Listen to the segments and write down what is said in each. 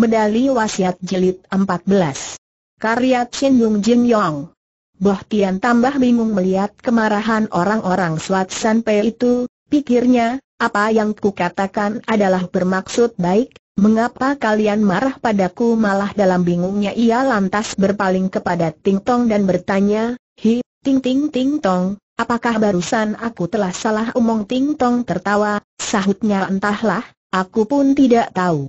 Medali Wasiat Jilid 14 Karya Chen Yung Jin Yong Boh Tian tambah bingung melihat kemarahan orang-orang Swat San Pei itu, pikirnya, apa yang kukatakan adalah bermaksud baik, mengapa kalian marah padaku malah dalam bingungnya ia lantas berpaling kepada Ting Tong dan bertanya, Hi, Ting Ting Ting Tong, apakah barusan aku telah salah umong Ting Tong tertawa, sahutnya entahlah, aku pun tidak tahu.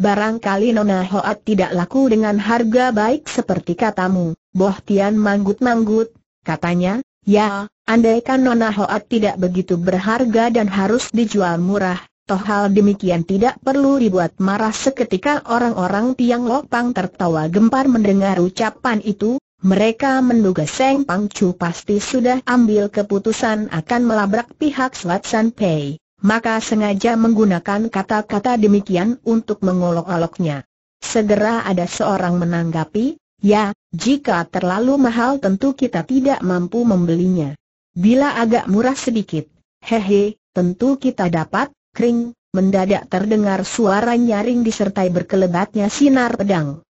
Barangkali Nona Hoat tidak laku dengan harga baik seperti katamu, Boh Tian manggut-manggut, katanya, ya, andaikan Nona Hoat tidak begitu berharga dan harus dijual murah, toh hal demikian tidak perlu dibuat marah seketika orang-orang Tiang Lopang tertawa gempar mendengar ucapan itu, mereka menduga Seng Pangcu pasti sudah ambil keputusan akan melabrak pihak Swat San Pei maka sengaja menggunakan kata-kata demikian untuk mengolok-oloknya. Segera ada seorang menanggapi, ya, jika terlalu mahal tentu kita tidak mampu membelinya. Bila agak murah sedikit, hehe, tentu kita dapat, kering, mendadak terdengar suara nyaring disertai berkelebatnya sinar pedang.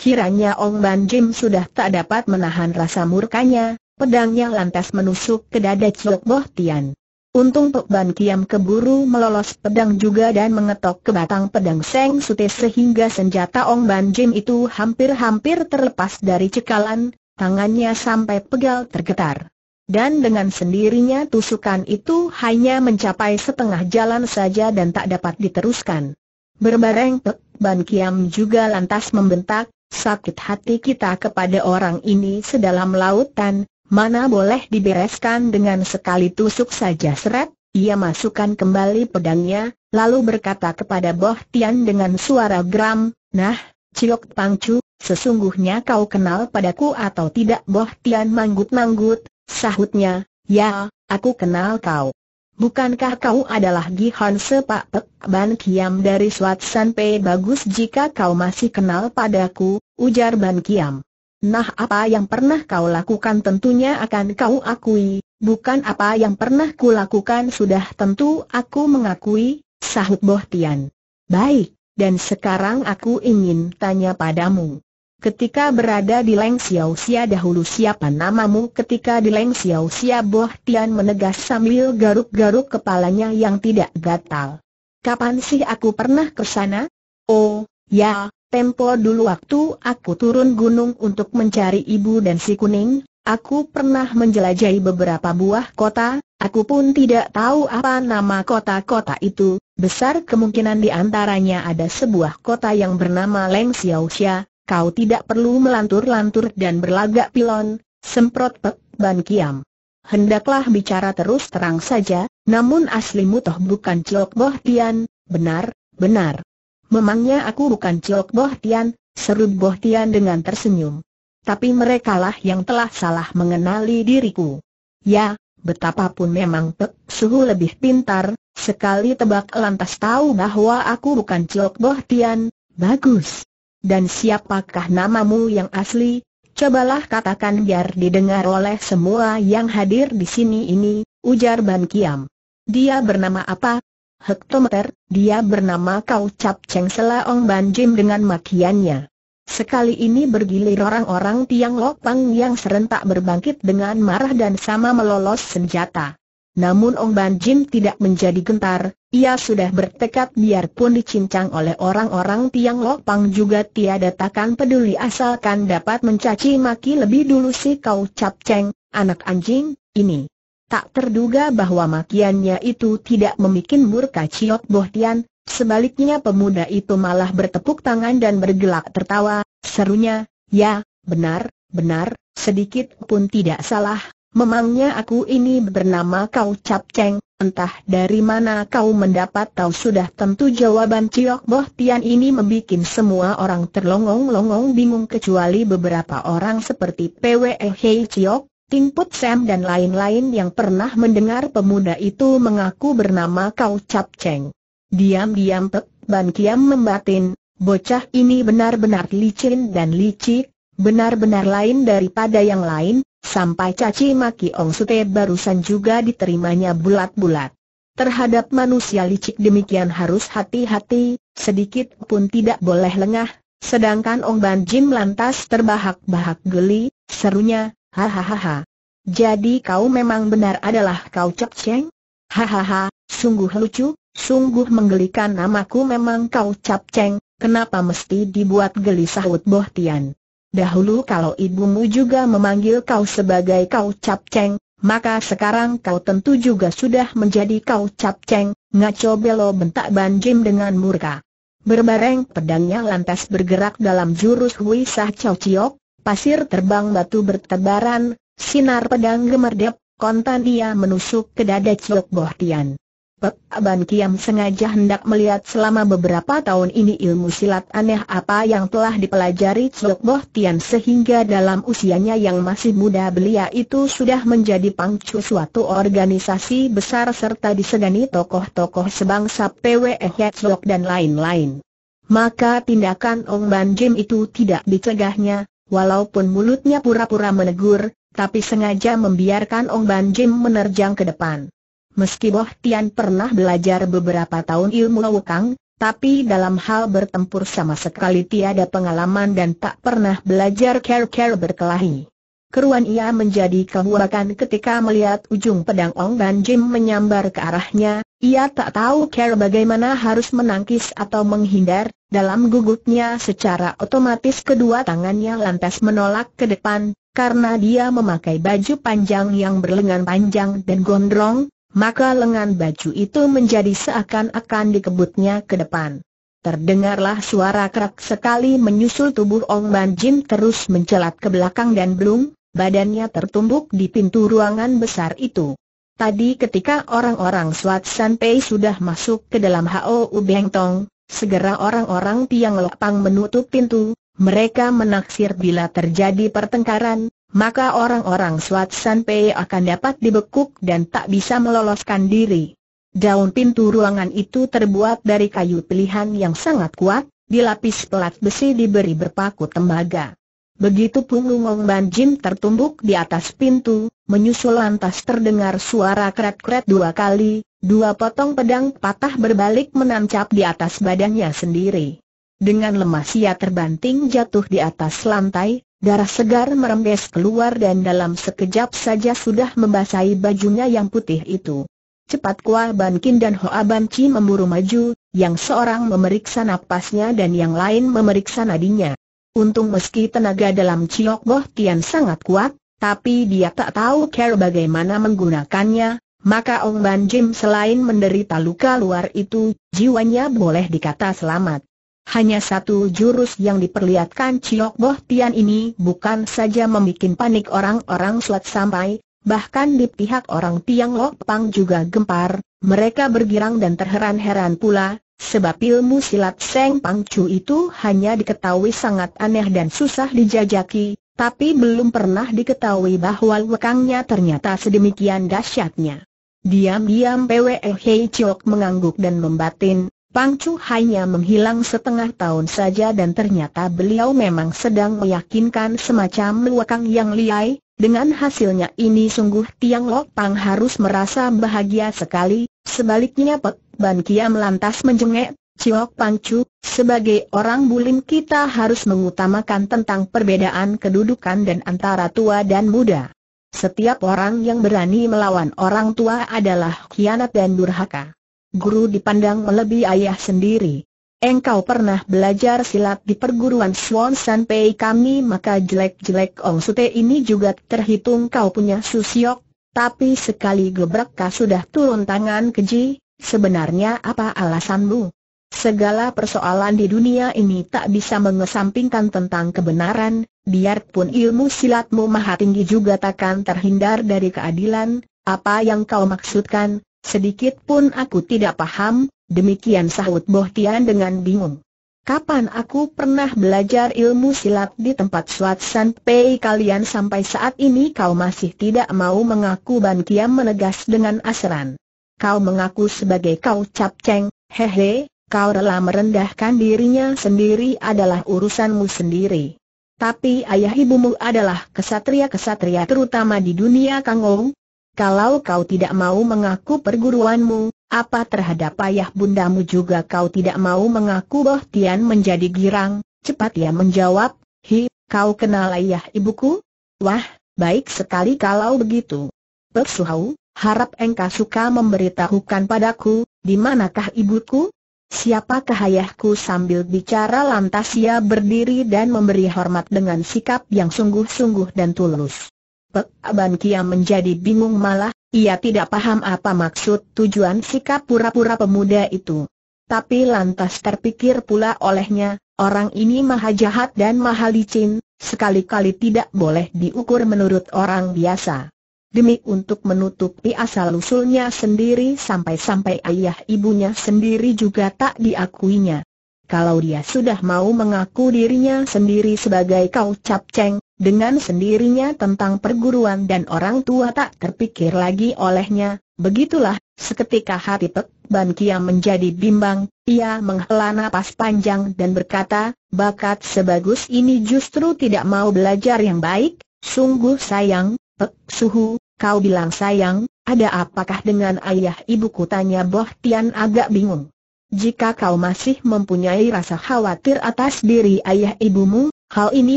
Kiranya Ong Ban Jim sudah tak dapat menahan rasa murkanya, pedangnya lantas menusuk ke dada Chok Boh Tian. Untung Tok Ban Kiam keburu melolos pedang juga dan mengetok ke batang pedang Seng Sute sehingga senjata Ong Ban Jim itu hampir-hampir terlepas dari cekalan, tangannya sampai pegal tergetar. Dan dengan sendirinya tusukan itu hanya mencapai setengah jalan saja dan tak dapat diteruskan. Berbareng Tok Ban Kiam juga lantas membentak, sakit hati kita kepada orang ini sedalam lautan, Mana boleh dibereskan dengan sekali tusuk saja seret, ia masukkan kembali pedangnya, lalu berkata kepada Boh Tian dengan suara geram, Nah, Ciok Pangcu, sesungguhnya kau kenal padaku atau tidak Boh Tian manggut-manggut, sahutnya, Ya, aku kenal kau. Bukankah kau adalah Gihan Sepak Pek Ban Kiam dari Swat San Pei? Bagus jika kau masih kenal padaku, ujar Ban Kiam. Nah apa yang pernah kau lakukan tentunya akan kau akui, bukan apa yang pernah ku lakukan sudah tentu aku mengakui, sahut Tian. Baik, dan sekarang aku ingin tanya padamu. Ketika berada di Leng Xiao Xia dahulu siapa namamu ketika di Leng Xiao Xia Tian menegas sambil garuk-garuk kepalanya yang tidak gatal. Kapan sih aku pernah ke sana? Oh, ya, Tempo dulu waktu aku turun gunung untuk mencari ibu dan si kuning, aku pernah menjelajahi beberapa buah kota, aku pun tidak tahu apa nama kota-kota itu, besar kemungkinan di antaranya ada sebuah kota yang bernama Leng Xiaoxia, kau tidak perlu melantur-lantur dan berlagak pilon, semprot pek, ban kiam. Hendaklah bicara terus terang saja, namun aslimu toh bukan Clok Boh Tian, benar, benar. Memangnya aku bukan Ciok Boh Tian, seru Boh Tian dengan tersenyum. Tapi merekalah yang telah salah mengenali diriku. Ya, betapapun memang Pek Suhu lebih pintar, sekali tebak lantas tahu bahwa aku bukan Ciok Boh Tian, bagus. Dan siapakah namamu yang asli? Cobalah katakan biar didengar oleh semua yang hadir di sini ini, ujar Ban Kiam. Dia bernama apa? hektometer, dia bernama Kau Cap Cheng ong Ban Jim dengan makiannya. Sekali ini bergilir orang-orang Tiang Pang yang serentak berbangkit dengan marah dan sama melolos senjata. Namun Ong Ban Jim tidak menjadi gentar, ia sudah bertekad biarpun dicincang oleh orang-orang Tiang Pang juga tiada takkan peduli asalkan dapat mencaci maki lebih dulu si Kau Cap Cheng, anak anjing, ini. Tak terduga bahwa makiannya itu tidak membuat murka Boh Bohtian, sebaliknya pemuda itu malah bertepuk tangan dan bergelak tertawa, serunya, ya, benar, benar, sedikit pun tidak salah, memangnya aku ini bernama Kau Cap Cheng, entah dari mana kau mendapat tahu sudah tentu jawaban ciok Bohtian ini membuat semua orang terlongong-longong bingung kecuali beberapa orang seperti PWE Hei Ciok, Put Sam dan lain-lain yang pernah mendengar pemuda itu mengaku bernama Kau Cap Cheng. Diam-diam Pek Ban Kiam membatin, bocah ini benar-benar licin dan licik, benar-benar lain daripada yang lain, sampai caci maki Ong Sute barusan juga diterimanya bulat-bulat. Terhadap manusia licik demikian harus hati-hati, sedikit pun tidak boleh lengah, sedangkan Ong Ban Jim lantas terbahak-bahak geli, serunya, Hahaha. Jadi kau memang benar adalah kau Cek Cheng? Hahaha, sungguh lucu, sungguh menggelikan namaku memang kau Cap Cheng, kenapa mesti dibuat gelisah sahut Boh Tian? Dahulu kalau ibumu juga memanggil kau sebagai kau Cap Cheng, maka sekarang kau tentu juga sudah menjadi kau Cap Cheng, ngaco belo bentak Ban Jim dengan murka. Berbareng pedangnya lantas bergerak dalam jurus Hui Sah Chow Chiok, pasir terbang batu bertebaran, sinar pedang gemerdep, kontan dia menusuk ke dada Ciok Boh Tian. Pek Aban Kiam sengaja hendak melihat selama beberapa tahun ini ilmu silat aneh apa yang telah dipelajari Ciok Boh Tian sehingga dalam usianya yang masih muda belia itu sudah menjadi pangcu suatu organisasi besar serta disegani tokoh-tokoh sebangsa PWE Hetzlok dan lain-lain. Maka tindakan Ong Ban Jim itu tidak dicegahnya, Walaupun mulutnya pura-pura menegur, tapi sengaja membiarkan Ong Ban Jim menerjang ke depan. Meski Boh Tian pernah belajar beberapa tahun ilmu wukang, tapi dalam hal bertempur sama sekali tiada pengalaman dan tak pernah belajar care-care berkelahi. Keruan ia menjadi kebuakan ketika melihat ujung pedang Ong Ban Jim menyambar ke arahnya, ia tak tahu care bagaimana harus menangkis atau menghindar, dalam gugupnya secara otomatis kedua tangannya lantas menolak ke depan, karena dia memakai baju panjang yang berlengan panjang dan gondrong, maka lengan baju itu menjadi seakan-akan dikebutnya ke depan. Terdengarlah suara kerak sekali menyusul tubuh Ong Ban Jim terus mencelat ke belakang dan belum, badannya tertumbuk di pintu ruangan besar itu. Tadi ketika orang-orang Swat San sudah masuk ke dalam U Beng Tong, segera orang-orang Tiang lopang menutup pintu, mereka menaksir bila terjadi pertengkaran, maka orang-orang Swat San akan dapat dibekuk dan tak bisa meloloskan diri. Daun pintu ruangan itu terbuat dari kayu pilihan yang sangat kuat, dilapis pelat besi diberi berpaku tembaga. Begitu punggung Jin tertumbuk di atas pintu, menyusul lantas terdengar suara kret-kret dua kali, dua potong pedang patah berbalik menancap di atas badannya sendiri. Dengan lemas ia terbanting jatuh di atas lantai, darah segar merembes keluar dan dalam sekejap saja sudah membasahi bajunya yang putih itu. Cepat Kua Ban Kin dan Hoa Ban Chi memburu maju, yang seorang memeriksa napasnya dan yang lain memeriksa nadinya. Untung meski tenaga dalam Chiok Boh Tian sangat kuat, tapi dia tak tahu cara bagaimana menggunakannya, maka Ong Ban Jim selain menderita luka luar itu, jiwanya boleh dikata selamat. Hanya satu jurus yang diperlihatkan Chiok Boh Tian ini bukan saja membuat panik orang-orang selat sampai, bahkan di pihak orang Tiang Lok Pang juga gempar, mereka bergirang dan terheran-heran pula, Sebab ilmu silat Seng Pangcu itu hanya diketahui sangat aneh dan susah dijajaki, tapi belum pernah diketahui bahwa lekangnya ternyata sedemikian dahsyatnya. Diam-diam Pwe Hei Chok mengangguk dan membatin, Pangcu hanya menghilang setengah tahun saja dan ternyata beliau memang sedang meyakinkan semacam lekang yang liai, dengan hasilnya ini sungguh Tiang Lok Pang harus merasa bahagia sekali, sebaliknya Pek Ban Kiam lantas menjengek, Ciok Pangcu, sebagai orang bulim kita harus mengutamakan tentang perbedaan kedudukan dan antara tua dan muda. Setiap orang yang berani melawan orang tua adalah kianat dan durhaka. Guru dipandang melebihi ayah sendiri. Engkau pernah belajar silat di perguruan Swan Sanpei kami maka jelek-jelek Ong Sute ini juga terhitung kau punya susiok, tapi sekali gebrak kau sudah turun tangan keji, Sebenarnya apa alasanmu? Segala persoalan di dunia ini tak bisa mengesampingkan tentang kebenaran, biarpun ilmu silatmu maha tinggi juga takkan terhindar dari keadilan, apa yang kau maksudkan, sedikit pun aku tidak paham, demikian sahut Bohtian dengan bingung. Kapan aku pernah belajar ilmu silat di tempat Suatsan Pei kalian sampai saat ini kau masih tidak mau mengaku Ban Kiam menegas dengan asran kau mengaku sebagai kau capceng, hehe, kau rela merendahkan dirinya sendiri adalah urusanmu sendiri. Tapi ayah ibumu adalah kesatria-kesatria terutama di dunia Kangou. Kalau kau tidak mau mengaku perguruanmu, apa terhadap ayah bundamu juga kau tidak mau mengaku bahwa Tian menjadi girang, cepat ia menjawab, Hi, kau kenal ayah ibuku? Wah, baik sekali kalau begitu. Pek Suhau, harap engkau suka memberitahukan padaku, di manakah ibuku? Siapakah ayahku sambil bicara lantas ia berdiri dan memberi hormat dengan sikap yang sungguh-sungguh dan tulus. Pek Aban Kia menjadi bingung malah, ia tidak paham apa maksud tujuan sikap pura-pura pemuda itu. Tapi lantas terpikir pula olehnya, orang ini maha jahat dan maha licin, sekali-kali tidak boleh diukur menurut orang biasa demi untuk menutupi asal-usulnya sendiri sampai-sampai ayah ibunya sendiri juga tak diakuinya. Kalau dia sudah mau mengaku dirinya sendiri sebagai kau capceng, dengan sendirinya tentang perguruan dan orang tua tak terpikir lagi olehnya, begitulah, seketika hati Pek Ban Kia menjadi bimbang, ia menghela napas panjang dan berkata, bakat sebagus ini justru tidak mau belajar yang baik, sungguh sayang, Pek Suhu, Kau bilang sayang, ada apakah dengan ayah ibuku tanya Boh Tian agak bingung. Jika kau masih mempunyai rasa khawatir atas diri ayah ibumu, hal ini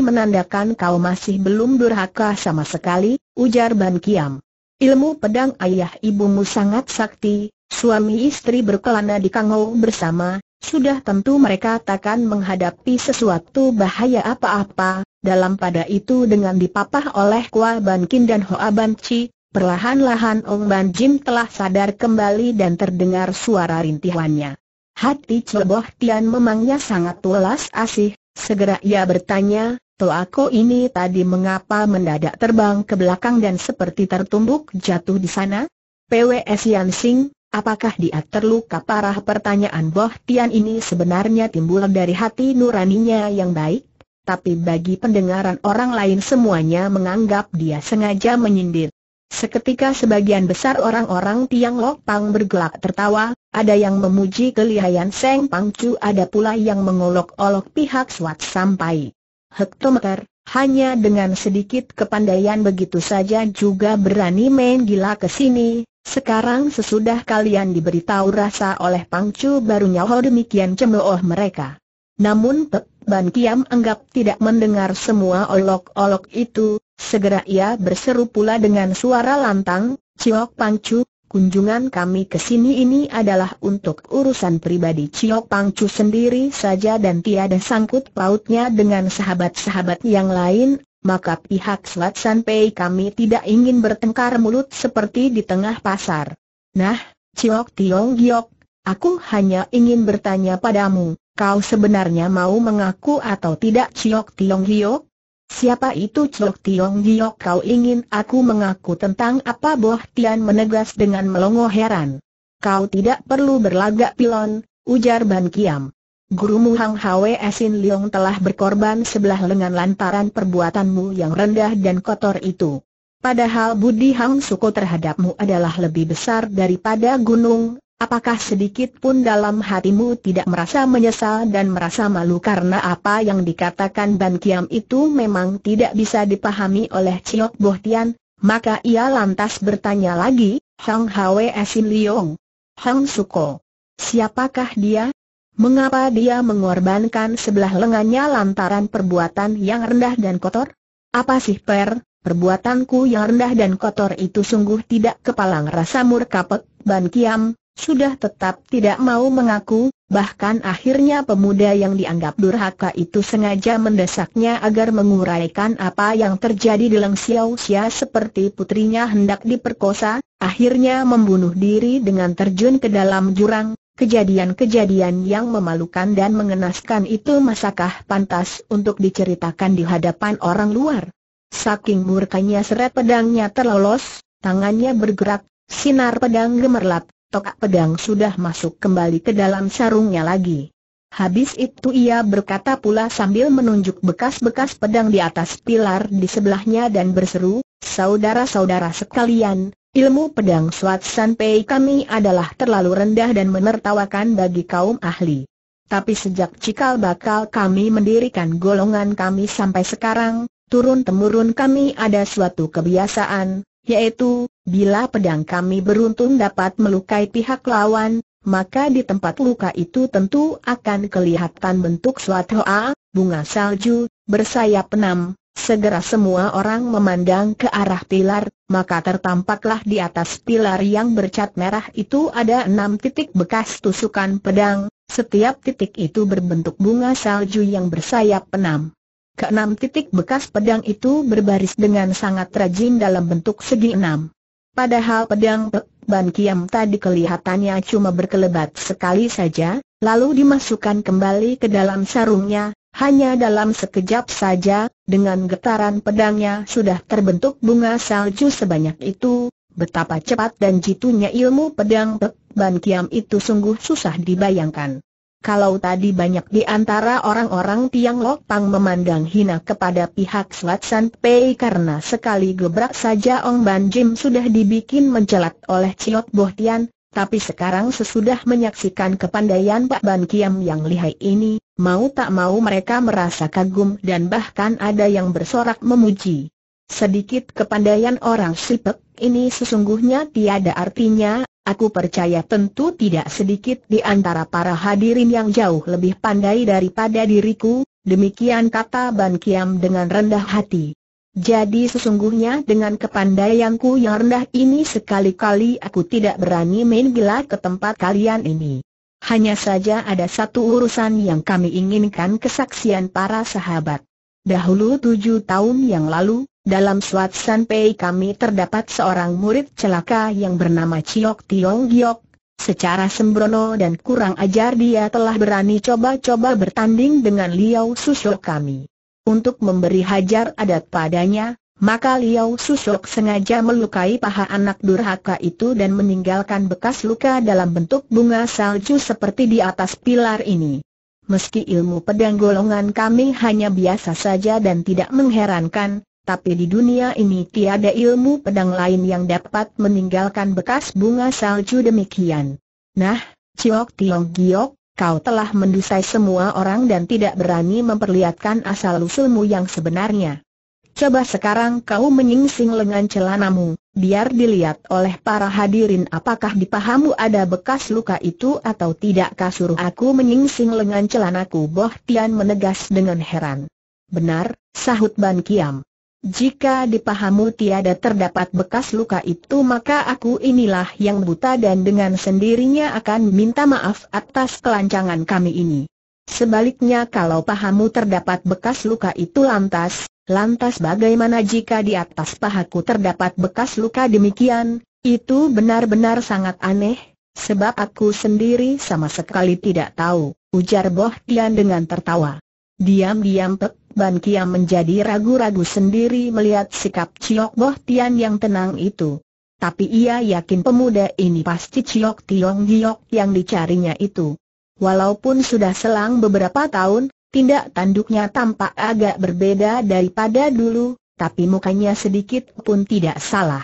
menandakan kau masih belum durhaka sama sekali, ujar Ban Kiam. Ilmu pedang ayah ibumu sangat sakti, suami istri berkelana di Kangou bersama, sudah tentu mereka takkan menghadapi sesuatu bahaya apa-apa, dalam pada itu dengan dipapah oleh Kua Ban Kin dan Hoa Ban Chi, Perlahan-lahan Ong Ban Jim telah sadar kembali dan terdengar suara rintihannya. Hati Ceboh Tian memangnya sangat welas asih, segera ia bertanya, Toako ini tadi mengapa mendadak terbang ke belakang dan seperti tertumbuk jatuh di sana? PWS Yan Sing, apakah dia terluka parah pertanyaan Boh Tian ini sebenarnya timbul dari hati nuraninya yang baik? tapi bagi pendengaran orang lain semuanya menganggap dia sengaja menyindir. Seketika sebagian besar orang-orang Tiang Lok Pang bergelak tertawa, ada yang memuji kelihayan Seng Pang Chu ada pula yang mengolok-olok pihak Swat sampai. Hektometer, hanya dengan sedikit kepandaian begitu saja juga berani main gila ke sini, sekarang sesudah kalian diberitahu rasa oleh Pang Chu baru nyawa demikian cemooh mereka. Namun Pek Ban Kiam anggap tidak mendengar semua olok-olok itu, Segera ia berseru pula dengan suara lantang, Ciok Pangcu, kunjungan kami ke sini ini adalah untuk urusan pribadi Ciok Pangcu sendiri saja dan tiada sangkut pautnya dengan sahabat-sahabat yang lain, maka pihak Selat Sanpei kami tidak ingin bertengkar mulut seperti di tengah pasar. Nah, Ciok Tiong Giok, aku hanya ingin bertanya padamu, kau sebenarnya mau mengaku atau tidak Ciok Tiong Giok? Siapa itu Chok Tiong Giok kau ingin aku mengaku tentang apa Boh Tian menegas dengan melongo heran. Kau tidak perlu berlagak pilon, ujar Ban Kiam. Gurumu Hang Hwe Sin Leong telah berkorban sebelah lengan lantaran perbuatanmu yang rendah dan kotor itu. Padahal budi Hang Suko terhadapmu adalah lebih besar daripada gunung, Apakah sedikit pun dalam hatimu tidak merasa menyesal dan merasa malu karena apa yang dikatakan Ban Kiam itu memang tidak bisa dipahami oleh Ciok Boh Tian? Maka ia lantas bertanya lagi, Hang Hwe Sim Liong, Hang Suko, siapakah dia? Mengapa dia mengorbankan sebelah lengannya lantaran perbuatan yang rendah dan kotor? Apa sih per, perbuatanku yang rendah dan kotor itu sungguh tidak kepalang rasa murkapek, Ban Kiam, sudah tetap tidak mau mengaku, bahkan akhirnya pemuda yang dianggap durhaka itu sengaja mendesaknya agar menguraikan apa yang terjadi di Leng Xiao Xia seperti putrinya hendak diperkosa, akhirnya membunuh diri dengan terjun ke dalam jurang. Kejadian-kejadian yang memalukan dan mengenaskan itu masakah pantas untuk diceritakan di hadapan orang luar? Saking murkanya seret pedangnya terlolos, tangannya bergerak, sinar pedang gemerlap, tokak pedang sudah masuk kembali ke dalam sarungnya lagi. Habis itu ia berkata pula sambil menunjuk bekas-bekas pedang di atas pilar di sebelahnya dan berseru, Saudara-saudara sekalian, ilmu pedang swat Sanpei kami adalah terlalu rendah dan menertawakan bagi kaum ahli. Tapi sejak cikal bakal kami mendirikan golongan kami sampai sekarang, turun-temurun kami ada suatu kebiasaan, yaitu, bila pedang kami beruntung dapat melukai pihak lawan, maka di tempat luka itu tentu akan kelihatan bentuk suatu A, bunga salju, bersayap enam. Segera semua orang memandang ke arah pilar, maka tertampaklah di atas pilar yang bercat merah itu ada enam titik bekas tusukan pedang, setiap titik itu berbentuk bunga salju yang bersayap enam. Keenam titik bekas pedang itu berbaris dengan sangat rajin dalam bentuk segi enam. Padahal pedang Pek Ban Kiam tadi kelihatannya cuma berkelebat sekali saja, lalu dimasukkan kembali ke dalam sarungnya, hanya dalam sekejap saja, dengan getaran pedangnya sudah terbentuk bunga salju sebanyak itu, betapa cepat dan jitunya ilmu pedang Pek Ban Kiam itu sungguh susah dibayangkan. Kalau tadi banyak di antara orang-orang Tiang Lok Pang memandang hina kepada pihak San Pei karena sekali gebrak saja Ong Ban Jim sudah dibikin mencelat oleh Ciot Boh Tian, tapi sekarang sesudah menyaksikan kepandaian Pak Ban Kiam yang lihai ini, mau tak mau mereka merasa kagum dan bahkan ada yang bersorak memuji. Sedikit kepandaian orang sipek, ini sesungguhnya tiada artinya, aku percaya tentu tidak sedikit di antara para hadirin yang jauh lebih pandai daripada diriku, demikian kata Ban Kiam dengan rendah hati. Jadi sesungguhnya dengan kepandaianku yang rendah ini sekali-kali aku tidak berani main gila ke tempat kalian ini. Hanya saja ada satu urusan yang kami inginkan kesaksian para sahabat. Dahulu tujuh tahun yang lalu, dalam San Pei kami terdapat seorang murid celaka yang bernama Chiok Tiong Giok. Secara sembrono dan kurang ajar dia telah berani coba-coba bertanding dengan Liao Susok kami. Untuk memberi hajar adat padanya, maka Liao Susok sengaja melukai paha anak durhaka itu dan meninggalkan bekas luka dalam bentuk bunga salju seperti di atas pilar ini. Meski ilmu pedang golongan kami hanya biasa saja dan tidak mengherankan, tapi di dunia ini tiada ilmu pedang lain yang dapat meninggalkan bekas bunga salju demikian. Nah, Ciok Tiong Giok, kau telah mendusai semua orang dan tidak berani memperlihatkan asal-usulmu yang sebenarnya. Coba sekarang kau menyingsing lengan celanamu, biar dilihat oleh para hadirin apakah di pahamu ada bekas luka itu atau tidak kasur aku menyingsing lengan celanaku Boh Tian menegas dengan heran. Benar, sahut Ban Kiam. Jika dipahamu tiada terdapat bekas luka itu maka aku inilah yang buta dan dengan sendirinya akan minta maaf atas kelancangan kami ini. Sebaliknya kalau pahamu terdapat bekas luka itu lantas, lantas bagaimana jika di atas pahaku terdapat bekas luka demikian, itu benar-benar sangat aneh, sebab aku sendiri sama sekali tidak tahu, ujar Boh Tian dengan tertawa. Diam-diam Pek Ban Kiam menjadi ragu-ragu sendiri melihat sikap Ciok Boh Tian yang tenang itu. Tapi ia yakin pemuda ini pasti Ciok Tiong Giok yang dicarinya itu. Walaupun sudah selang beberapa tahun, tindak tanduknya tampak agak berbeda daripada dulu, tapi mukanya sedikit pun tidak salah.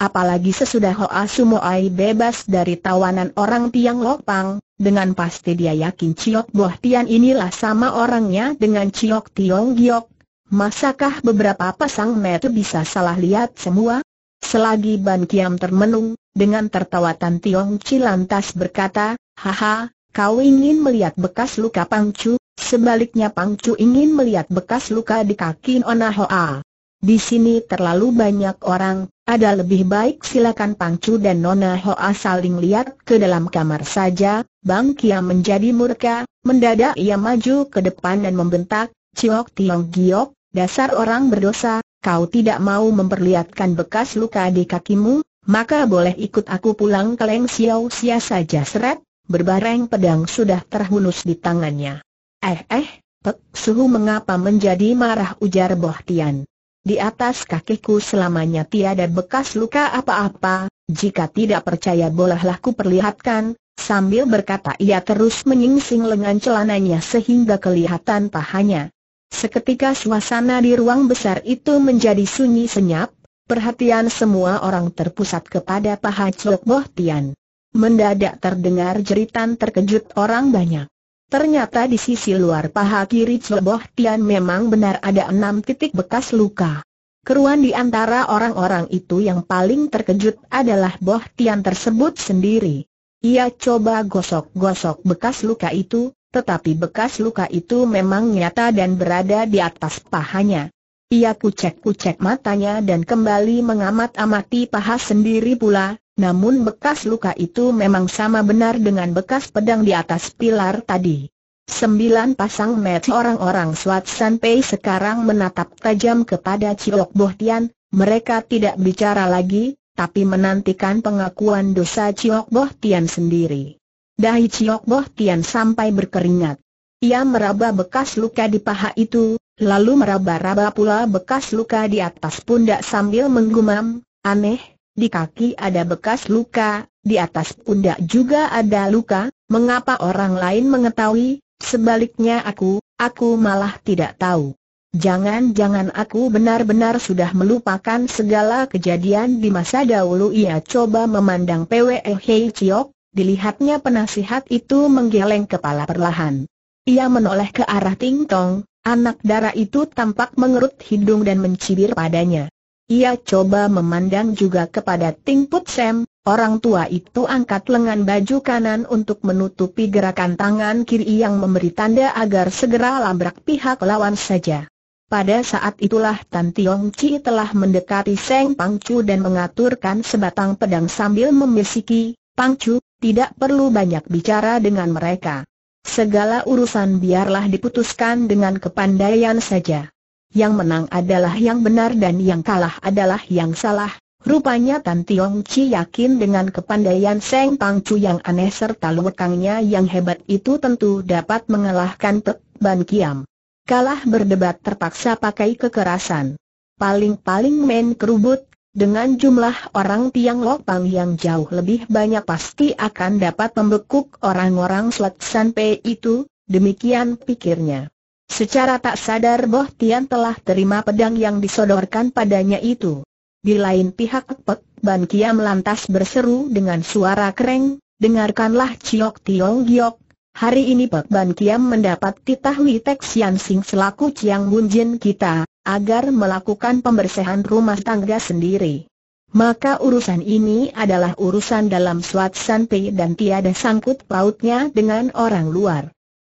Apalagi sesudah Hoa Sumoai bebas dari tawanan orang Tiang Lokpang, dengan pasti dia yakin Ciok Boh Tian inilah sama orangnya dengan Ciok Tiong Giok. Masakah beberapa pasang mata bisa salah lihat semua? Selagi Ban Kiam termenung, dengan tertawa Tan Tiong Chi lantas berkata, Haha, kau ingin melihat bekas luka Pangcu, sebaliknya Pangcu ingin melihat bekas luka di kaki Ona Hoa. Di sini terlalu banyak orang, ada lebih baik silakan Pangcu dan Nona Hoa saling lihat ke dalam kamar saja. Bang Kia menjadi murka, mendadak ia maju ke depan dan membentak, Ciok Tiong Giok, dasar orang berdosa, kau tidak mau memperlihatkan bekas luka di kakimu, maka boleh ikut aku pulang ke Leng Xiao Sia saja seret, berbareng pedang sudah terhunus di tangannya. Eh eh, Pek Suhu mengapa menjadi marah ujar Boh Tian. Di atas kakiku selamanya tiada bekas luka apa-apa, jika tidak percaya bolehlah ku perlihatkan, sambil berkata ia terus menyingsing lengan celananya sehingga kelihatan pahanya. Seketika suasana di ruang besar itu menjadi sunyi senyap, perhatian semua orang terpusat kepada paha Chok Boh Tian. Mendadak terdengar jeritan terkejut orang banyak. Ternyata di sisi luar paha kiri Ceboh Tian memang benar ada enam titik bekas luka. Keruan di antara orang-orang itu yang paling terkejut adalah Boh Tian tersebut sendiri. Ia coba gosok-gosok bekas luka itu, tetapi bekas luka itu memang nyata dan berada di atas pahanya. Ia kucek-kucek matanya dan kembali mengamat-amati paha sendiri pula, namun bekas luka itu memang sama benar dengan bekas pedang di atas pilar tadi. Sembilan pasang mata orang-orang Swat San sekarang menatap tajam kepada Ciok Boh Tian, mereka tidak bicara lagi, tapi menantikan pengakuan dosa Ciok Boh Tian sendiri. Dahi Ciok Boh Tian sampai berkeringat. Ia meraba bekas luka di paha itu, lalu meraba-raba pula bekas luka di atas pundak sambil menggumam, aneh, di kaki ada bekas luka, di atas pundak juga ada luka, mengapa orang lain mengetahui, sebaliknya aku, aku malah tidak tahu. Jangan-jangan aku benar-benar sudah melupakan segala kejadian di masa dahulu ia coba memandang Pwe Hei Chiok, dilihatnya penasihat itu menggeleng kepala perlahan. Ia menoleh ke arah Ting Tong, anak darah itu tampak mengerut hidung dan mencibir padanya. Ia coba memandang juga kepada Ting Put Sam, orang tua itu angkat lengan baju kanan untuk menutupi gerakan tangan kiri yang memberi tanda agar segera labrak pihak lawan saja. Pada saat itulah Tan Tiong Chi telah mendekati Seng Pang Chu dan mengaturkan sebatang pedang sambil membisiki, Pang Chu, tidak perlu banyak bicara dengan mereka. Segala urusan biarlah diputuskan dengan kepandaian saja. Yang menang adalah yang benar dan yang kalah adalah yang salah. Rupanya Tan Tiong Chi yakin dengan kepandaian Seng Pang Chu yang aneh serta luwekangnya yang hebat itu tentu dapat mengalahkan Pek Ban Kiam. Kalah berdebat terpaksa pakai kekerasan. Paling-paling main kerubut, dengan jumlah orang Tiang Lok Pang yang jauh lebih banyak pasti akan dapat membekuk orang-orang Slat San Pei itu, demikian pikirnya. Secara tak sadar Boh Tian telah terima pedang yang disodorkan padanya itu. Di lain pihak Pek Ban Kiam lantas berseru dengan suara kereng, dengarkanlah Ciok Tiong Giok. Hari ini Pek Ban Kiam mendapat titah Witek Sian Sing selaku Ciang Jin kita, agar melakukan pembersihan rumah tangga sendiri. Maka urusan ini adalah urusan dalam Suat santai dan tiada sangkut pautnya dengan orang luar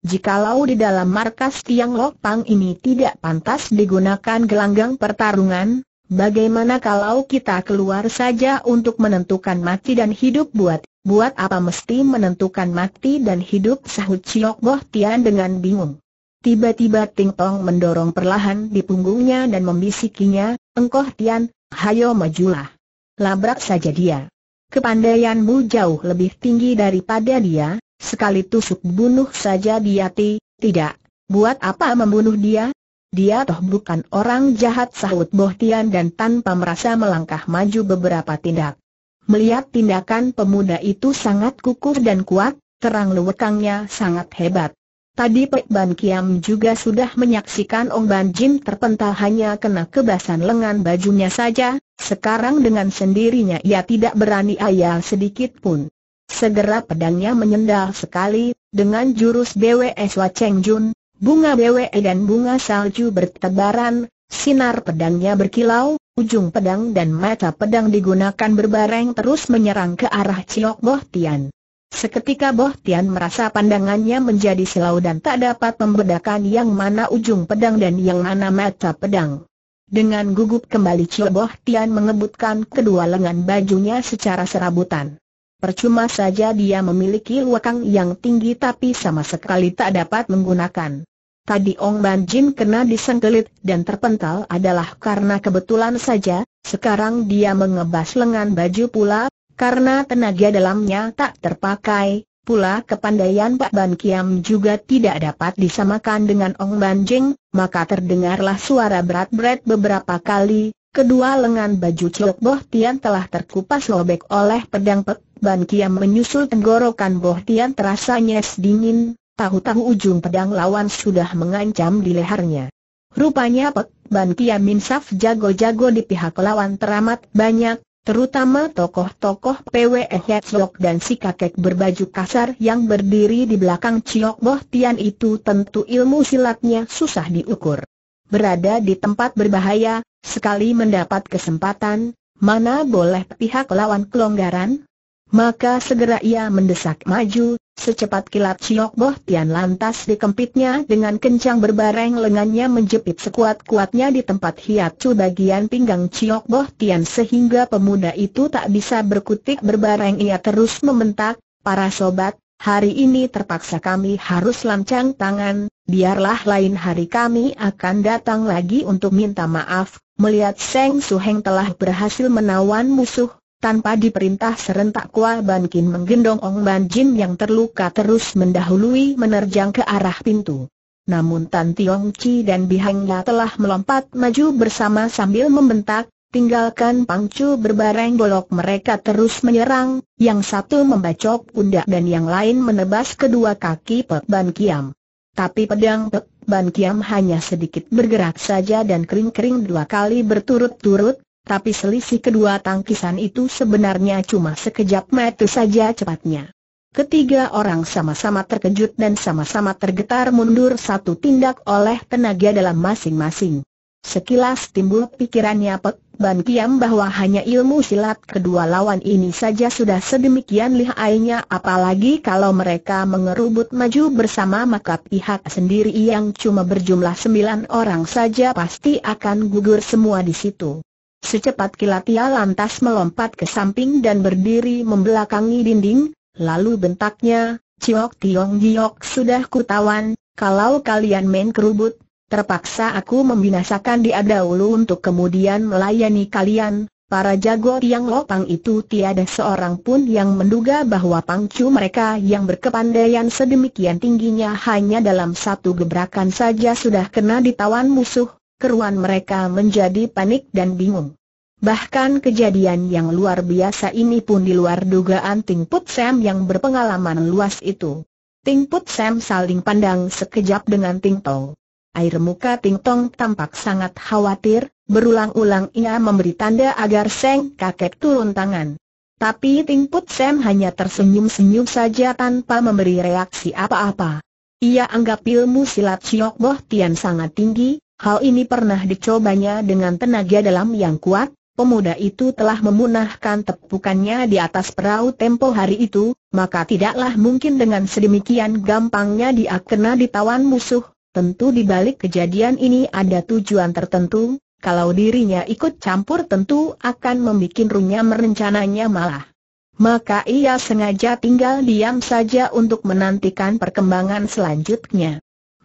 jikalau di dalam markas Tiang pang ini tidak pantas digunakan gelanggang pertarungan, bagaimana kalau kita keluar saja untuk menentukan mati dan hidup buat, buat apa mesti menentukan mati dan hidup sahut Chiok Boh Tian dengan bingung. Tiba-tiba Ting Tong mendorong perlahan di punggungnya dan membisikinya, Engkoh Tian, hayo majulah. Labrak saja dia. Kepandaianmu jauh lebih tinggi daripada dia, Sekali tusuk bunuh saja dia ti, tidak, buat apa membunuh dia? Dia toh bukan orang jahat sahut Bohtian dan tanpa merasa melangkah maju beberapa tindak. Melihat tindakan pemuda itu sangat kukuh dan kuat, terang lewekangnya sangat hebat. Tadi Pek Ban Kiam juga sudah menyaksikan Ong Ban Jim terpental hanya kena kebasan lengan bajunya saja, sekarang dengan sendirinya ia tidak berani ayal sedikit pun. Segera pedangnya menyendal sekali, dengan jurus BWE Swa Cheng Jun, bunga BWE dan bunga salju bertebaran, sinar pedangnya berkilau, ujung pedang dan mata pedang digunakan berbareng terus menyerang ke arah Cilok Boh Tian. Seketika Boh Tian merasa pandangannya menjadi silau dan tak dapat membedakan yang mana ujung pedang dan yang mana mata pedang. Dengan gugup kembali Cilok Boh Tian mengebutkan kedua lengan bajunya secara serabutan. Percuma saja dia memiliki luakang yang tinggi tapi sama sekali tak dapat menggunakan. Tadi Ong Ban Jin kena disengkelit dan terpental adalah karena kebetulan saja, sekarang dia mengebas lengan baju pula, karena tenaga dalamnya tak terpakai, pula kepandaian Pak Ban Kiam juga tidak dapat disamakan dengan Ong Ban Jin, maka terdengarlah suara berat-berat beberapa kali, kedua lengan baju Chok Boh Tian telah terkupas lobek oleh pedang Pek Ban Kiam menyusul tenggorokan Boh Tian terasa nyes dingin, tahu-tahu ujung pedang lawan sudah mengancam di lehernya. Rupanya Pek Ban Kiam Minsaf jago-jago di pihak lawan teramat banyak, terutama tokoh-tokoh PWE Hetzlok dan si kakek berbaju kasar yang berdiri di belakang Ciok Boh Tian itu tentu ilmu silatnya susah diukur. Berada di tempat berbahaya, sekali mendapat kesempatan, mana boleh pihak lawan kelonggaran, maka segera ia mendesak maju, secepat kilat Chiok Boh Tian lantas dikempitnya dengan kencang berbareng lengannya menjepit sekuat-kuatnya di tempat cu bagian pinggang Chiok Boh Tian sehingga pemuda itu tak bisa berkutik berbareng ia terus mementak, para sobat, hari ini terpaksa kami harus lancang tangan, biarlah lain hari kami akan datang lagi untuk minta maaf, melihat Seng Suheng telah berhasil menawan musuh tanpa diperintah serentak Kua Ban Kin menggendong Ong Ban Jin yang terluka terus mendahului menerjang ke arah pintu. Namun Tan Tiong Chi dan Bihangnya telah melompat maju bersama sambil membentak, tinggalkan pangcu berbareng golok mereka terus menyerang, yang satu membacok pundak dan yang lain menebas kedua kaki Pek Ban Kiam. Tapi pedang Pek Ban Kiam hanya sedikit bergerak saja dan kering-kering dua kali berturut-turut, tapi selisih kedua tangkisan itu sebenarnya cuma sekejap mata saja cepatnya. Ketiga orang sama-sama terkejut dan sama-sama tergetar mundur satu tindak oleh tenaga dalam masing-masing. Sekilas timbul pikirannya Pek Ban Kiam bahwa hanya ilmu silat kedua lawan ini saja sudah sedemikian lihainya apalagi kalau mereka mengerubut maju bersama maka pihak sendiri yang cuma berjumlah sembilan orang saja pasti akan gugur semua di situ. Secepat kilat ia lantas melompat ke samping dan berdiri membelakangi dinding, lalu bentaknya, Ciok Tiong Giok sudah kutawan, kalau kalian main kerubut, terpaksa aku membinasakan dia dahulu untuk kemudian melayani kalian. Para jago yang lopang itu tiada seorang pun yang menduga bahwa pangcu mereka yang berkepandaian sedemikian tingginya hanya dalam satu gebrakan saja sudah kena ditawan musuh keruan mereka menjadi panik dan bingung. Bahkan kejadian yang luar biasa ini pun di luar dugaan Ting Put Sam yang berpengalaman luas itu. Ting Put Sam saling pandang sekejap dengan Ting Tong. Air muka Ting Tong tampak sangat khawatir, berulang-ulang ia memberi tanda agar Seng kakek turun tangan. Tapi Ting Put Sam hanya tersenyum-senyum saja tanpa memberi reaksi apa-apa. Ia anggap ilmu silat Siok Boh Tian sangat tinggi, Hal ini pernah dicobanya dengan tenaga dalam yang kuat, pemuda itu telah memunahkan tepukannya di atas perahu tempo hari itu, maka tidaklah mungkin dengan sedemikian gampangnya dia kena ditawan musuh, tentu di balik kejadian ini ada tujuan tertentu, kalau dirinya ikut campur tentu akan membuat runyam merencananya malah. Maka ia sengaja tinggal diam saja untuk menantikan perkembangan selanjutnya.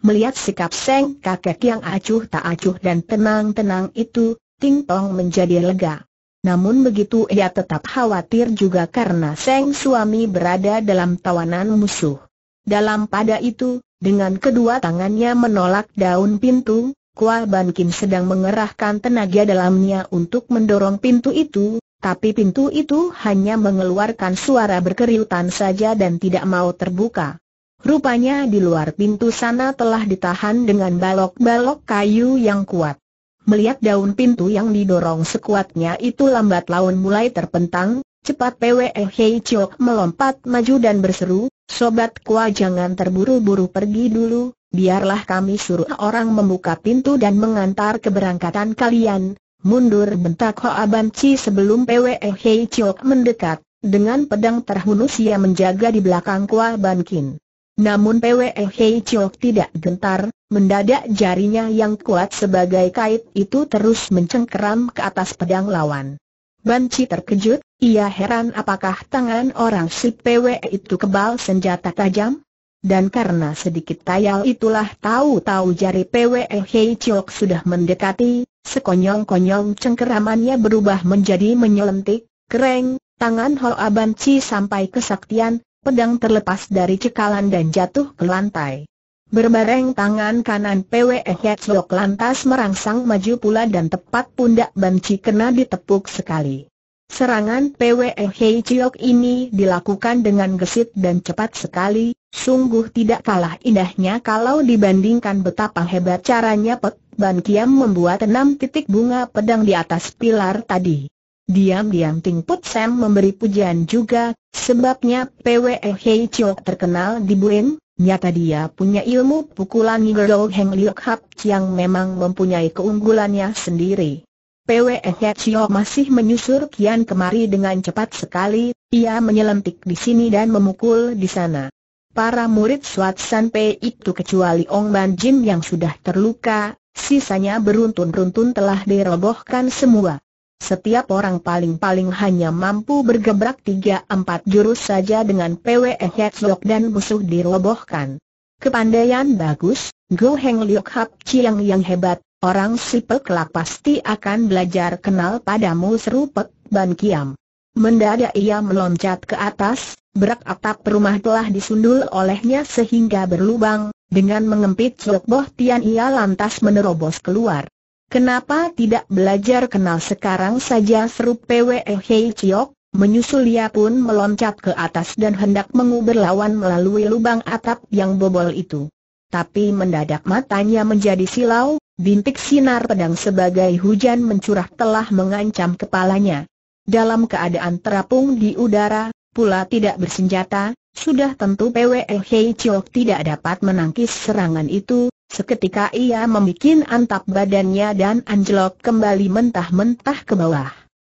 Melihat sikap Seng kakek yang acuh tak acuh dan tenang-tenang itu, Ting Tong menjadi lega. Namun begitu ia tetap khawatir juga karena Seng suami berada dalam tawanan musuh. Dalam pada itu, dengan kedua tangannya menolak daun pintu, Kua Ban Kim sedang mengerahkan tenaga dalamnya untuk mendorong pintu itu, tapi pintu itu hanya mengeluarkan suara berkeriutan saja dan tidak mau terbuka. Rupanya di luar pintu sana telah ditahan dengan balok-balok kayu yang kuat. Melihat daun pintu yang didorong sekuatnya itu lambat laun mulai terpentang, cepat Pwe Hei Chok melompat maju dan berseru, Sobat Kua jangan terburu-buru pergi dulu, biarlah kami suruh orang membuka pintu dan mengantar keberangkatan kalian. Mundur bentak Hoa Banci sebelum Pwe Hei Chok mendekat, dengan pedang terhunus ia menjaga di belakang Kua Bankin. Namun PWE Hei Chok tidak gentar, mendadak jarinya yang kuat sebagai kait itu terus mencengkeram ke atas pedang lawan. Banci terkejut, ia heran apakah tangan orang si PWE itu kebal senjata tajam? Dan karena sedikit tayal itulah tahu-tahu jari PWE Hei Chok sudah mendekati, sekonyong-konyong cengkeramannya berubah menjadi menyelentik, kereng, tangan Hoa Banci sampai kesaktian, pedang terlepas dari cekalan dan jatuh ke lantai. Berbareng tangan kanan PWE Hetzlok lantas merangsang maju pula dan tepat pundak banci kena ditepuk sekali. Serangan PWE Hetzlok ini dilakukan dengan gesit dan cepat sekali, sungguh tidak kalah indahnya kalau dibandingkan betapa hebat caranya Pek Ban Kiam membuat enam titik bunga pedang di atas pilar tadi. Diam-diam Ting Put Sam memberi pujian juga, sebabnya PWE Hei terkenal di Buin, nyata dia punya ilmu pukulan Ngero Heng Liok Hap yang memang mempunyai keunggulannya sendiri. PWE Hei masih menyusur kian kemari dengan cepat sekali, ia menyelentik di sini dan memukul di sana. Para murid Swat San Pei itu kecuali Ong Ban Jim yang sudah terluka, sisanya beruntun beruntun telah dirobohkan semua. Setiap orang paling-paling hanya mampu bergebrak 3-4 jurus saja dengan PWE Headlock dan musuh dirobohkan. Kepandaian bagus, Go Heng Liok Hap Chiang yang hebat, orang si pekelak pasti akan belajar kenal padamu seru Pek Ban Kiam. Mendadak ia meloncat ke atas, berak atap rumah telah disundul olehnya sehingga berlubang, dengan mengempit Chok Boh Tian ia lantas menerobos keluar. Kenapa tidak belajar kenal sekarang saja seru PWE Hei Chiyok? menyusul ia pun meloncat ke atas dan hendak menguber lawan melalui lubang atap yang bobol itu. Tapi mendadak matanya menjadi silau, bintik sinar pedang sebagai hujan mencurah telah mengancam kepalanya. Dalam keadaan terapung di udara, pula tidak bersenjata, sudah tentu PWE Hei Chok tidak dapat menangkis serangan itu, Seketika ia membuat antap badannya dan anjlok kembali mentah-mentah ke bawah.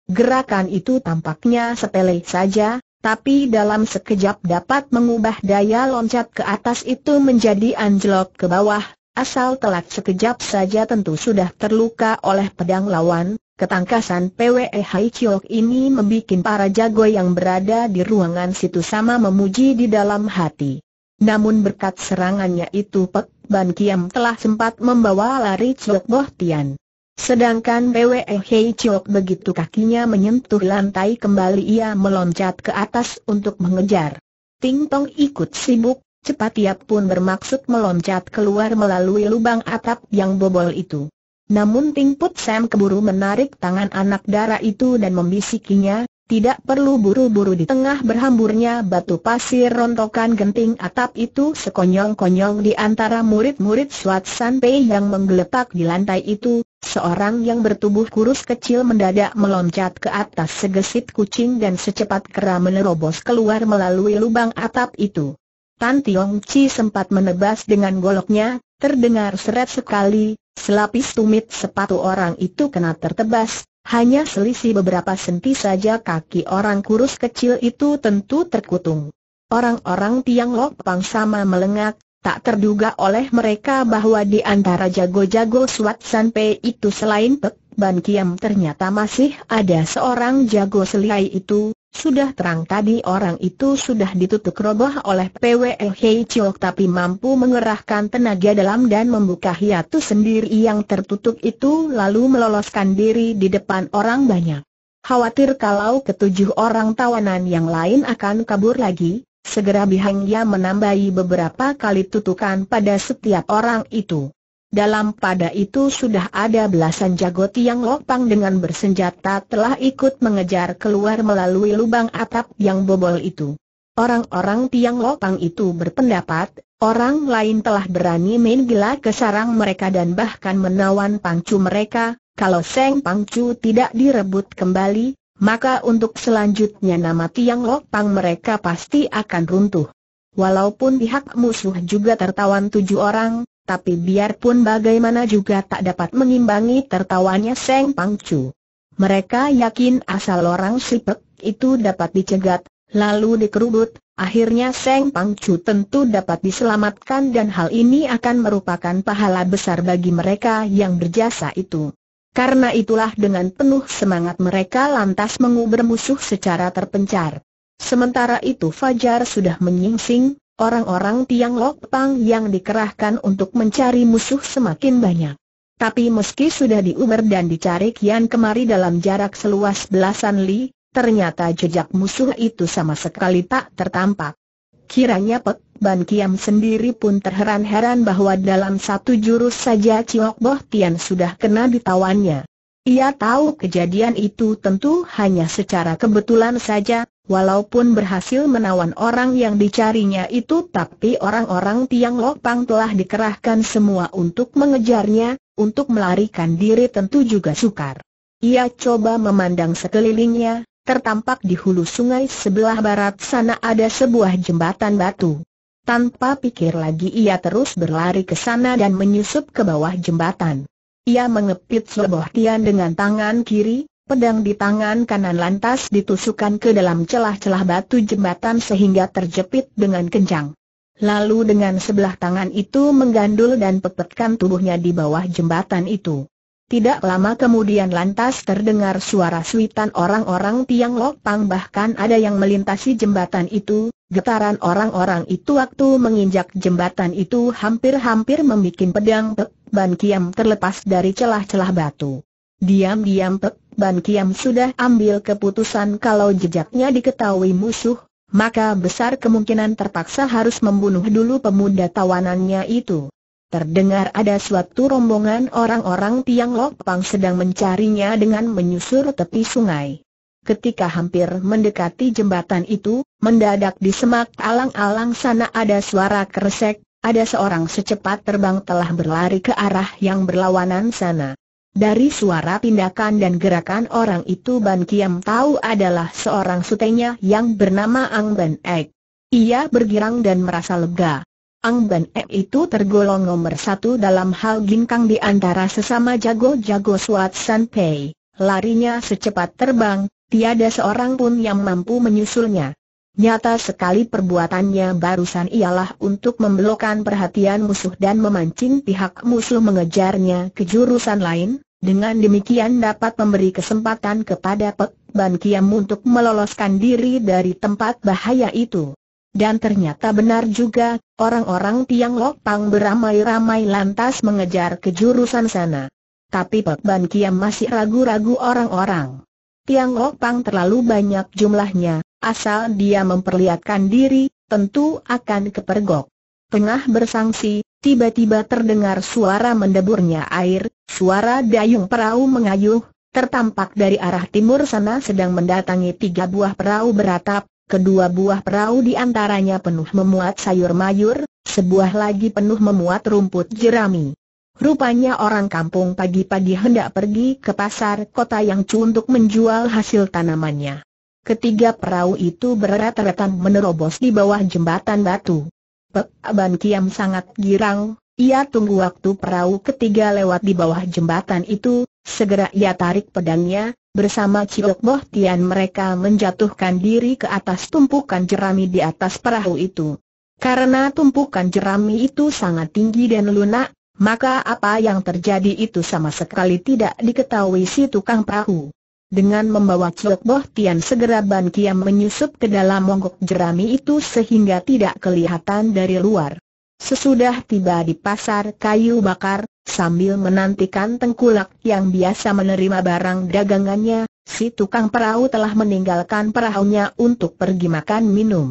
Gerakan itu tampaknya sepele saja, tapi dalam sekejap dapat mengubah daya loncat ke atas itu menjadi anjlok ke bawah, asal telat sekejap saja tentu sudah terluka oleh pedang lawan. Ketangkasan PWE Hai Chiok ini membuat para jago yang berada di ruangan situ sama memuji di dalam hati. Namun berkat serangannya itu Pek Ban Kiam telah sempat membawa lari Chok Boh Tian. Sedangkan Bwe Hei Chok begitu kakinya menyentuh lantai kembali ia meloncat ke atas untuk mengejar. Ting Tong ikut sibuk, cepat ia pun bermaksud meloncat keluar melalui lubang atap yang bobol itu. Namun Ting Put Sam keburu menarik tangan anak darah itu dan membisikinya, tidak perlu buru-buru di tengah berhamburnya batu pasir rontokan genting atap itu sekonyong-konyong di antara murid-murid Swat San yang menggeletak di lantai itu, seorang yang bertubuh kurus kecil mendadak meloncat ke atas segesit kucing dan secepat kera menerobos keluar melalui lubang atap itu. Tan Tiong Chi sempat menebas dengan goloknya, terdengar seret sekali, selapis tumit sepatu orang itu kena tertebas, hanya selisih beberapa senti saja kaki orang kurus kecil itu tentu terkutung. Orang-orang Tiang pang sama melengak, tak terduga oleh mereka bahwa di antara jago-jago swat Sanpe itu selain Pek Ban Kiam ternyata masih ada seorang jago selai itu, sudah terang tadi orang itu sudah ditutup roboh oleh PWL Hei tapi mampu mengerahkan tenaga dalam dan membuka hiatus sendiri yang tertutup itu lalu meloloskan diri di depan orang banyak. Khawatir kalau ketujuh orang tawanan yang lain akan kabur lagi, segera Bihangya menambahi beberapa kali tutukan pada setiap orang itu. Dalam pada itu sudah ada belasan jago tiang lopang dengan bersenjata telah ikut mengejar keluar melalui lubang atap yang bobol itu. Orang-orang tiang lopang itu berpendapat, orang lain telah berani main gila ke sarang mereka dan bahkan menawan pangcu mereka, kalau Seng Pangcu tidak direbut kembali, maka untuk selanjutnya nama tiang lopang mereka pasti akan runtuh. Walaupun pihak musuh juga tertawan tujuh orang, tapi biarpun bagaimana juga tak dapat mengimbangi tertawanya Seng Pangcu. Mereka yakin asal orang sipek itu dapat dicegat, lalu dikerubut, akhirnya Seng Pangcu tentu dapat diselamatkan dan hal ini akan merupakan pahala besar bagi mereka yang berjasa itu. Karena itulah dengan penuh semangat mereka lantas menguber musuh secara terpencar. Sementara itu Fajar sudah menyingsing, Orang-orang Tiang Lok Pang yang dikerahkan untuk mencari musuh semakin banyak. Tapi meski sudah diuber dan dicari kian kemari dalam jarak seluas belasan li, ternyata jejak musuh itu sama sekali tak tertampak. Kiranya Pek Ban Kiam sendiri pun terheran-heran bahwa dalam satu jurus saja Ciok Boh Tian sudah kena ditawannya. Ia tahu kejadian itu tentu hanya secara kebetulan saja, Walaupun berhasil menawan orang yang dicarinya itu tapi orang-orang Tiang Lopang telah dikerahkan semua untuk mengejarnya, untuk melarikan diri tentu juga sukar. Ia coba memandang sekelilingnya, tertampak di hulu sungai sebelah barat sana ada sebuah jembatan batu. Tanpa pikir lagi ia terus berlari ke sana dan menyusup ke bawah jembatan. Ia mengepit sebuah tiang dengan tangan kiri, Pedang di tangan kanan lantas ditusukkan ke dalam celah-celah batu jembatan sehingga terjepit dengan kencang. Lalu dengan sebelah tangan itu menggandul dan pepetkan tubuhnya di bawah jembatan itu. Tidak lama kemudian lantas terdengar suara suitan orang-orang Tiang pang bahkan ada yang melintasi jembatan itu, getaran orang-orang itu waktu menginjak jembatan itu hampir-hampir membuat pedang Pek Ban Kiam terlepas dari celah-celah batu. Diam-diam Pek Ban Kiam sudah ambil keputusan kalau jejaknya diketahui musuh, maka besar kemungkinan terpaksa harus membunuh dulu pemuda tawanannya itu. Terdengar ada suatu rombongan orang-orang Tiang Lopang sedang mencarinya dengan menyusur tepi sungai. Ketika hampir mendekati jembatan itu, mendadak di semak alang-alang sana ada suara keresek, ada seorang secepat terbang telah berlari ke arah yang berlawanan sana. Dari suara tindakan dan gerakan orang itu Ban Kiam tahu adalah seorang sutenya yang bernama Ang Ban Ek. Ia bergirang dan merasa lega. Ang Ban Ek itu tergolong nomor satu dalam hal ginkang di antara sesama jago-jago Suat San Pei. Larinya secepat terbang, tiada seorang pun yang mampu menyusulnya. Nyata sekali perbuatannya barusan ialah untuk membelokkan perhatian musuh dan memancing pihak musuh mengejarnya ke jurusan lain, dengan demikian dapat memberi kesempatan kepada Pek Ban Kiam untuk meloloskan diri dari tempat bahaya itu. Dan ternyata benar juga, orang-orang Tiang Pang beramai-ramai lantas mengejar ke jurusan sana. Tapi Pek Ban Kiam masih ragu-ragu orang-orang. Tiang Pang terlalu banyak jumlahnya, Asal dia memperlihatkan diri, tentu akan kepergok. Tengah bersangsi, tiba-tiba terdengar suara mendeburnya air, suara dayung perahu mengayuh, tertampak dari arah timur sana sedang mendatangi tiga buah perahu beratap, kedua buah perahu di antaranya penuh memuat sayur mayur, sebuah lagi penuh memuat rumput jerami. Rupanya orang kampung pagi-pagi hendak pergi ke pasar kota yang cu untuk menjual hasil tanamannya. Ketiga perahu itu berat-retan menerobos di bawah jembatan batu. Pek Aban Kiam sangat girang, ia tunggu waktu perahu ketiga lewat di bawah jembatan itu, segera ia tarik pedangnya, bersama Ciok Boh Tian mereka menjatuhkan diri ke atas tumpukan jerami di atas perahu itu. Karena tumpukan jerami itu sangat tinggi dan lunak, maka apa yang terjadi itu sama sekali tidak diketahui si tukang perahu. Dengan membawa Chok Boh Tian segera Ban Kiam menyusup ke dalam mongkok jerami itu sehingga tidak kelihatan dari luar. Sesudah tiba di pasar kayu bakar, sambil menantikan tengkulak yang biasa menerima barang dagangannya, si tukang perahu telah meninggalkan perahunya untuk pergi makan minum.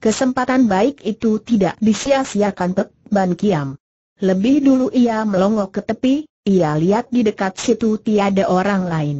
Kesempatan baik itu tidak disia-siakan Pek Ban Kiam. Lebih dulu ia melongok ke tepi, ia lihat di dekat situ tiada orang lain.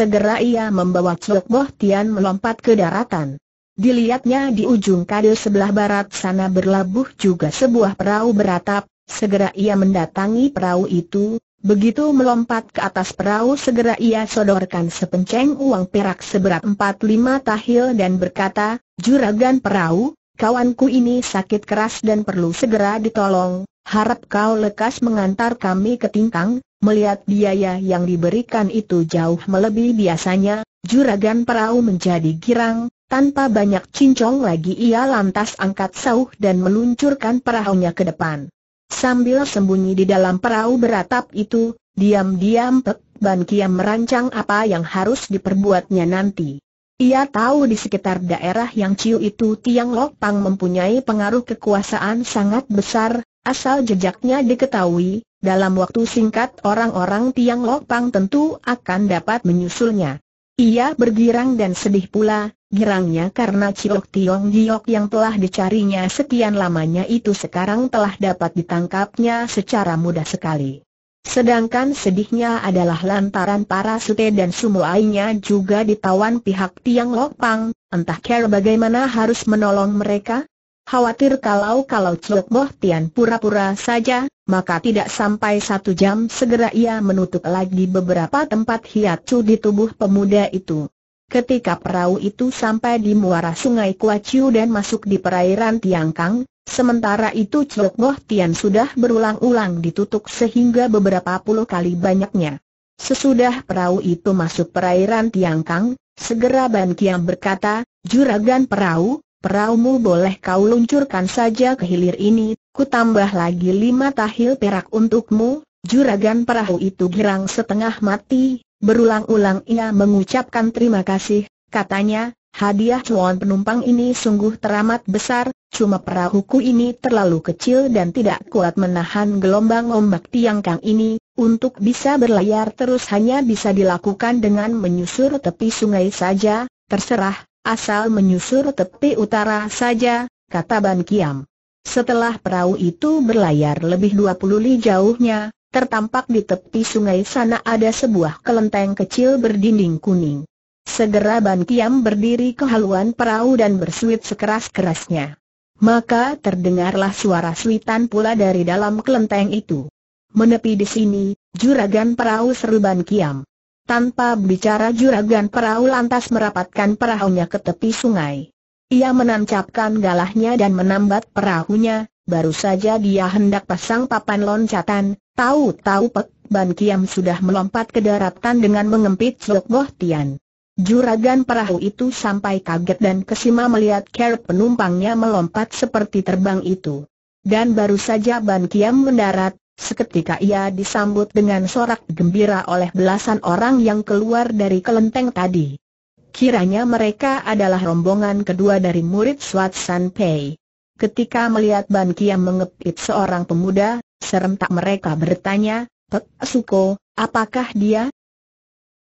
Segera ia membawa Chok Boh Tian melompat ke daratan. Dilihatnya di ujung kade sebelah barat sana berlabuh juga sebuah perahu beratap, segera ia mendatangi perahu itu, Begitu melompat ke atas perahu segera ia sodorkan sepenceng uang perak seberat empat lima tahil dan berkata, Juragan perahu, kawanku ini sakit keras dan perlu segera ditolong, harap kau lekas mengantar kami ke Tingkang, Melihat biaya yang diberikan itu jauh melebihi biasanya, juragan perahu menjadi girang, tanpa banyak cincong lagi ia lantas angkat sauh dan meluncurkan perahunya ke depan. Sambil sembunyi di dalam perahu beratap itu, diam-diam Pek Ban Kiam merancang apa yang harus diperbuatnya nanti. Ia tahu di sekitar daerah yang Ciu itu Tiang Lok Pang mempunyai pengaruh kekuasaan sangat besar, asal jejaknya diketahui, dalam waktu singkat orang-orang Tiang Lopang tentu akan dapat menyusulnya. Ia bergirang dan sedih pula, girangnya karena Ciok Tiong Giok yang telah dicarinya sekian lamanya itu sekarang telah dapat ditangkapnya secara mudah sekali. Sedangkan sedihnya adalah lantaran para sute dan sumuainya juga ditawan pihak Tiang Lopang, entah kira bagaimana harus menolong mereka, Khawatir kalau-kalau Chok Boh Tian pura-pura saja, maka tidak sampai satu jam segera ia menutup lagi beberapa tempat hiat cu di tubuh pemuda itu. Ketika perahu itu sampai di muara sungai Kuaciu dan masuk di perairan Tiangkang, sementara itu Chok Boh Tian sudah berulang-ulang ditutup sehingga beberapa puluh kali banyaknya. Sesudah perahu itu masuk perairan Tiangkang, segera Ban Kiam berkata, Juragan perahu, Peraumu boleh kau luncurkan saja ke hilir ini, ku tambah lagi lima tahil perak untukmu, juragan perahu itu girang setengah mati, berulang-ulang ia mengucapkan terima kasih, katanya, hadiah cuan penumpang ini sungguh teramat besar, cuma perahuku ini terlalu kecil dan tidak kuat menahan gelombang ombak tiangkang ini, untuk bisa berlayar terus hanya bisa dilakukan dengan menyusur tepi sungai saja, terserah, Asal menyusur tepi utara saja, kata Ban Kiam. Setelah perahu itu berlayar lebih 20 li jauhnya, tertampak di tepi sungai sana ada sebuah kelenteng kecil berdinding kuning. Segera Ban Kiam berdiri ke haluan perahu dan bersuit sekeras-kerasnya. Maka terdengarlah suara suitan pula dari dalam kelenteng itu. Menepi di sini, juragan perahu seru Ban Kiam. Tanpa bicara juragan perahu lantas merapatkan perahunya ke tepi sungai. Ia menancapkan galahnya dan menambat perahunya, baru saja dia hendak pasang papan loncatan, tahu-tahu Pek Ban Kiam sudah melompat ke daratan dengan mengempit Chok Boh Tian. Juragan perahu itu sampai kaget dan kesima melihat ker penumpangnya melompat seperti terbang itu. Dan baru saja Ban Kiam mendarat, Seketika ia disambut dengan sorak gembira oleh belasan orang yang keluar dari kelenteng tadi. Kiranya mereka adalah rombongan kedua dari murid Swat San Pei. Ketika melihat Ban Kiam mengepit seorang pemuda, serentak mereka bertanya, Pek Suko, apakah dia?